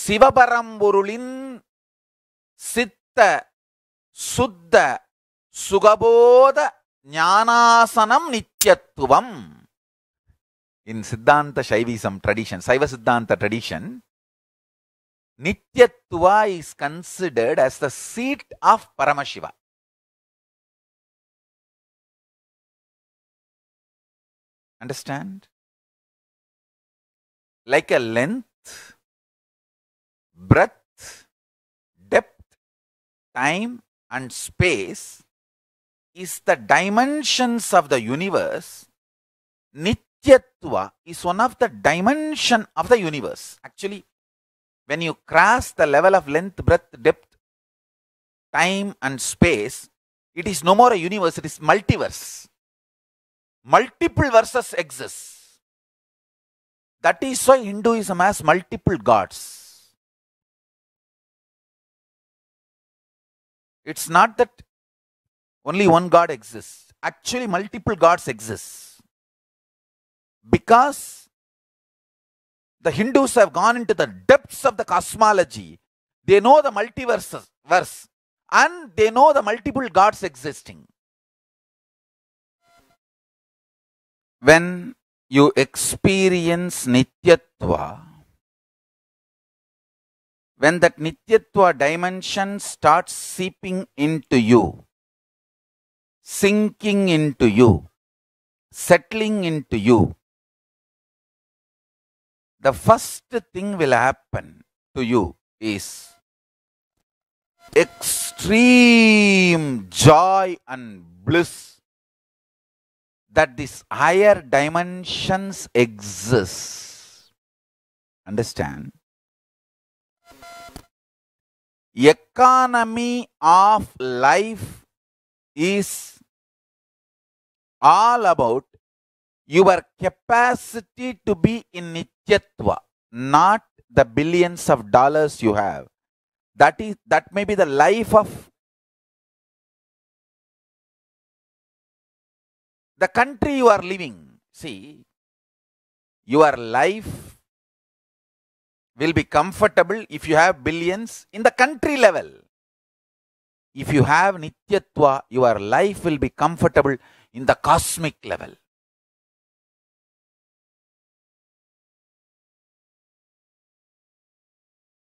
சிவபரம்பொருளின் சித்த சுத்த சுகபோத ஞானாசனம் நித்தியத்துவம் இன் சித்தாந்த Saivism tradition Saiva Siddhanta tradition Nityatva is considered as the seat of Paramashiva understand like a length breadth, depth, time and space is the dimensions of the universe. Nityatva is one of the dimension of the universe. Actually, when you cross the level of length, breadth, depth, time and space, it is no more a universe, it is multiverse. Multiple verses exist. That is why Hinduism has multiple gods It's not that only one God exists. Actually, multiple gods exist. Because the Hindus have gone into the depths of the cosmology. They know the multiverses, verse, and they know the multiple gods existing. When you experience Nityatva, when that Nityatva dimension starts seeping into you, sinking into you, settling into you, the first thing will happen to you is extreme joy and bliss that these higher dimensions exist. Understand? economy of life is all about your capacity to be in nityatva, not the billions of dollars you have. That is that may be the life of the country you are living. See, your life will be comfortable if you have billions in the country level. If you have Nityatva, your life will be comfortable in the cosmic level.